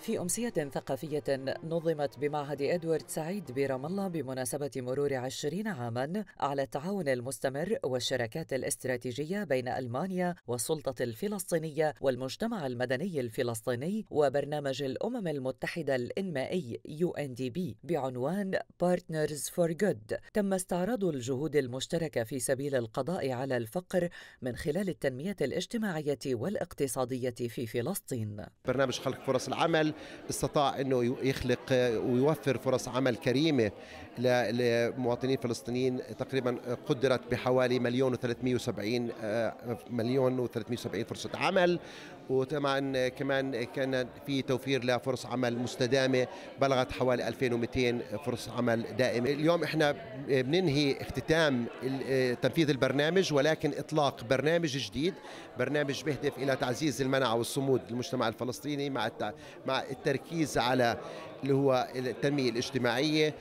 في أمسية ثقافية نظمت بمعهد إدوارد سعيد برام الله بمناسبة مرور عشرين عاما على التعاون المستمر والشراكات الاستراتيجية بين ألمانيا والسلطة الفلسطينية والمجتمع المدني الفلسطيني وبرنامج الأمم المتحدة الإنمائي UNDP بعنوان Partners for Good تم استعراض الجهود المشتركة في سبيل القضاء على الفقر من خلال التنمية الاجتماعية والاقتصادية في فلسطين برنامج خلق فرص العمل استطاع انه يخلق ويوفر فرص عمل كريمه للمواطنين الفلسطينيين تقريبا قدرت بحوالي مليون و370 آه، مليون و370 فرصه عمل وطبعا كمان كان في توفير لفرص عمل مستدامه بلغت حوالي 2200 فرصه عمل دائمه اليوم احنا بننهي اختتام آه، تنفيذ البرنامج ولكن اطلاق برنامج جديد برنامج بهدف الى تعزيز المناعه والصمود للمجتمع الفلسطيني مع مع التركيز على اللي هو التنمية الاجتماعية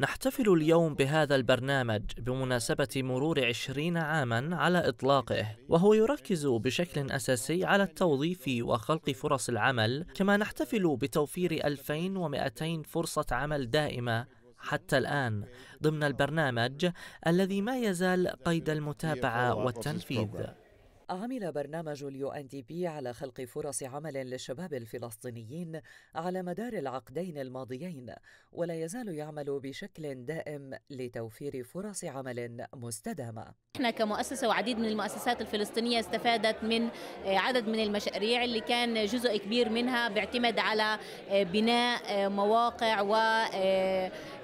نحتفل اليوم بهذا البرنامج بمناسبة مرور عشرين عاما على إطلاقه وهو يركز بشكل أساسي على التوظيف وخلق فرص العمل كما نحتفل بتوفير 2200 فرصة عمل دائمة حتى الآن ضمن البرنامج الذي ما يزال قيد المتابعة والتنفيذ عمل برنامج اليو ان دي بي على خلق فرص عمل للشباب الفلسطينيين على مدار العقدين الماضيين ولا يزال يعمل بشكل دائم لتوفير فرص عمل مستدامه. احنا كمؤسسه وعديد من المؤسسات الفلسطينيه استفادت من آه، عدد من المشاريع اللي كان جزء كبير منها بيعتمد على آه، بناء آه، مواقع و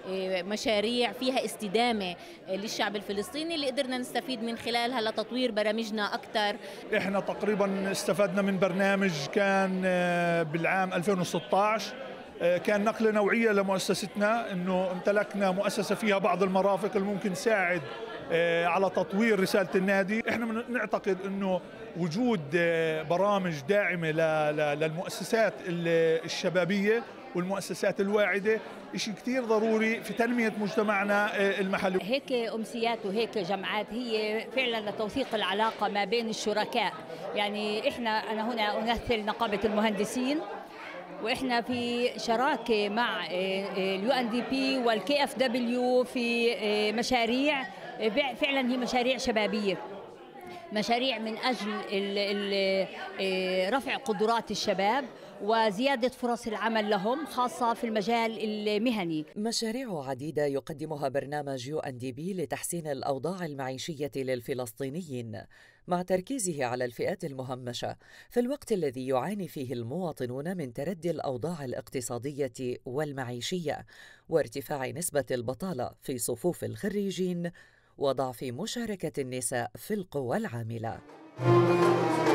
آه، مشاريع فيها استدامة آه، للشعب الفلسطيني اللي قدرنا نستفيد من خلالها لتطوير برامجنا أكثر إحنا تقريبا استفدنا من برنامج كان آه، بالعام 2016 كان نقلة نوعية لمؤسستنا أنه امتلكنا مؤسسة فيها بعض المرافق اللي ممكن تساعد آه، على تطوير رساله النادي احنا نعتقد انه وجود آه، برامج داعمه للمؤسسات الشبابيه والمؤسسات الواعده شيء كثير ضروري في تنميه مجتمعنا آه، المحلي هيك امسيات وهيك جمعات هي فعلا لتوثيق العلاقه ما بين الشركاء يعني احنا انا هنا امثل نقابه المهندسين واحنا في شراكه مع اليو ان دي بي والكي اف دبليو في مشاريع فعلا هي مشاريع شبابيه مشاريع من اجل الـ الـ آه، رفع قدرات الشباب وزياده فرص العمل لهم خاصه في المجال المهني. مشاريع عديده يقدمها برنامج يو ان دي بي لتحسين الاوضاع المعيشيه للفلسطينيين مع تركيزه على الفئات المهمشه في الوقت الذي يعاني فيه المواطنون من تردي الاوضاع الاقتصاديه والمعيشيه وارتفاع نسبه البطاله في صفوف الخريجين وضعف مشاركة النساء في القوى العاملة.